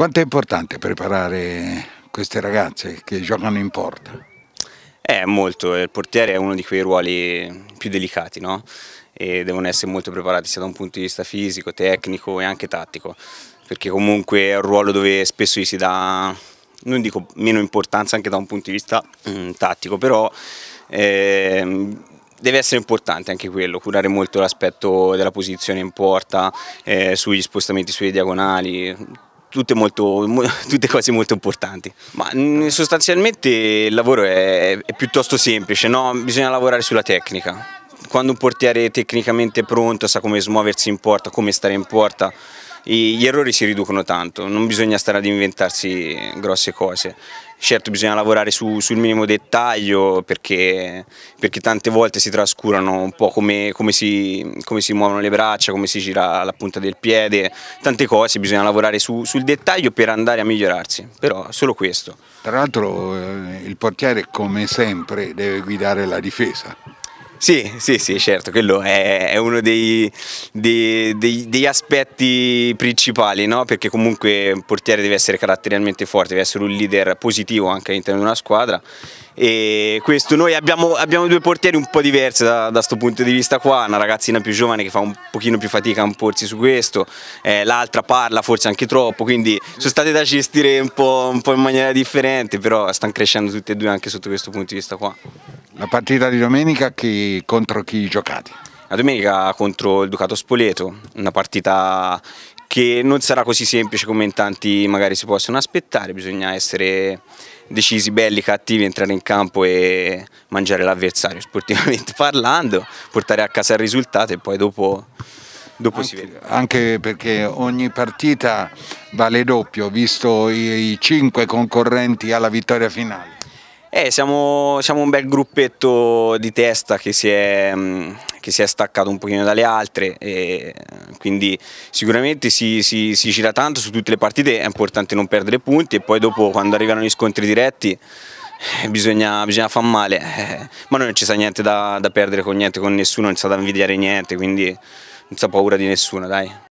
Quanto è importante preparare queste ragazze che giocano in porta? Eh, molto, il portiere è uno di quei ruoli più delicati, no? E devono essere molto preparati sia da un punto di vista fisico, tecnico e anche tattico, perché comunque è un ruolo dove spesso gli si dà, non dico meno importanza anche da un punto di vista mm, tattico, però eh, deve essere importante anche quello, curare molto l'aspetto della posizione in porta, eh, sugli spostamenti sulle diagonali, tutte, molto, tutte, cose molto importanti. Ma mm, sostanzialmente il lavoro è, è piuttosto semplice, no? bisogna lavorare sulla tecnica. Quando un portiere è tecnicamente pronto, sa come smuoversi in porta, come stare in porta, gli errori si riducono tanto, non bisogna stare ad inventarsi grosse cose. Certo bisogna lavorare su, sul minimo dettaglio perché, perché, tante volte si trascurano un po' come, come, si, come, si, muovono le braccia, come si gira la punta del piede, tante cose, bisogna lavorare su, sul dettaglio per andare a migliorarsi, però solo questo. Tra l'altro eh, il portiere come sempre deve guidare la difesa. Sì, sì, sì, certo, quello è, è uno dei, dei, dei, degli aspetti principali, no? perché comunque un portiere deve essere caratterialmente forte, deve essere un leader positivo anche all'interno di una squadra e questo noi abbiamo, abbiamo due portieri un po' diversi da questo punto di vista qua, una ragazzina più giovane che fa un pochino più fatica a imporsi su questo, eh, l'altra parla forse anche troppo, quindi sono state da gestire un po', un po' in maniera differente, però stanno crescendo tutte e due anche sotto questo punto di vista qua. La partita di domenica chi, contro chi giocate? La domenica contro il Ducato Spoleto, una partita che non sarà così semplice come in tanti magari si possono aspettare, bisogna essere decisi, belli, cattivi, entrare in campo e mangiare l'avversario sportivamente parlando, portare a casa il risultato e poi dopo, dopo anche, si vede. Anche perché ogni partita vale doppio, visto i, i cinque concorrenti alla vittoria finale. Eh, siamo, siamo, un bel gruppetto di testa che si è, mm, che si è staccato un pochino dalle altre quindi sicuramente si, si, si, gira tanto su tutte le partite, è importante non perdere punti e poi dopo quando arrivano gli scontri diretti eh, bisogna, bisogna far male, eh. ma noi non ci sa niente da, da perdere con niente, con nessuno, non ci sa da invidiare niente, quindi non c'è paura di nessuno dai.